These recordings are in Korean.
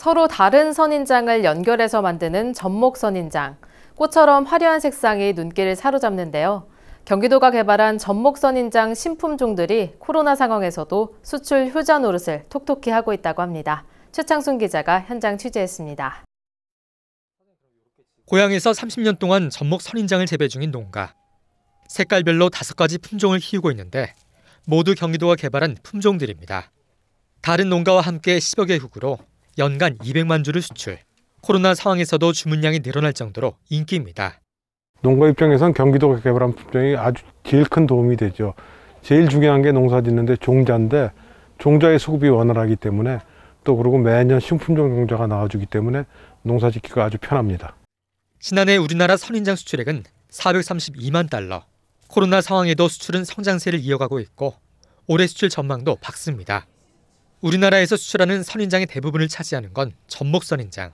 서로 다른 선인장을 연결해서 만드는 접목 선인장, 꽃처럼 화려한 색상이 눈길을 사로잡는데요. 경기도가 개발한 접목 선인장 신품종들이 코로나 상황에서도 수출 효자 노릇을 톡톡히 하고 있다고 합니다. 최창순 기자가 현장 취재했습니다. 고향에서 30년 동안 접목 선인장을 재배 중인 농가. 색깔별로 다섯 가지 품종을 키우고 있는데 모두 경기도가 개발한 품종들입니다. 다른 농가와 함께 10여 개 흙으로 연간 200만 주를 수출. 코로나 상황에서도 주문량이 늘어날 정도로 인기입니다. 농가 입장에선 경기도가 개발한 품종이 아주 제일 큰 도움이 되죠. 제일 중요한 게 농사 짓는데 종자인데 종자의 수급이 원활하기 때문에 또 그리고 매년 신품종 종자가 나와주기 때문에 농사 짓기가 아주 편합니다. 지난해 우리나라 선인장 수출액은 432만 달러. 코로나 상황에도 수출은 성장세를 이어가고 있고 올해 수출 전망도 밝습니다. 우리나라에서 수출하는 선인장의 대부분을 차지하는 건 전목 선인장.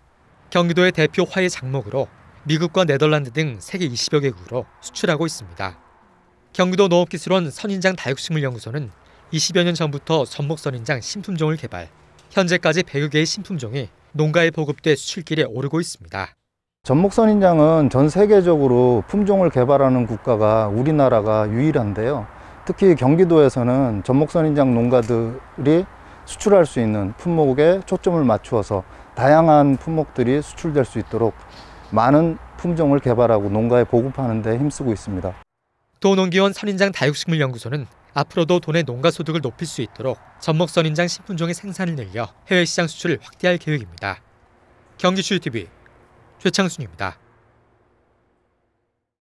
경기도의 대표 화훼 작목으로 미국과 네덜란드 등 세계 20여 개국으로 수출하고 있습니다. 경기도 농업기술원 선인장 다육식물연구소는 20여 년 전부터 전목 선인장 신품종을 개발, 현재까지 100여 개의 신품종이 농가에 보급돼 수출길에 오르고 있습니다. 전목 선인장은 전 세계적으로 품종을 개발하는 국가가 우리나라가 유일한데요. 특히 경기도에서는 전목 선인장 농가들이 수출할 수 있는 품목에 초점을 맞추어서 다양한 품목들이 수출될 수 있도록 많은 품종을 개발하고 농가에 보급하는 데 힘쓰고 있습니다. 도농기원 선인장 다육식물연구소는 앞으로도 돈의 농가 소득을 높일 수 있도록 전목 선인장 신품종의 생산을 늘려 해외 시장 수출을 확대할 계획입니다. 경기슈TV 최창순입니다.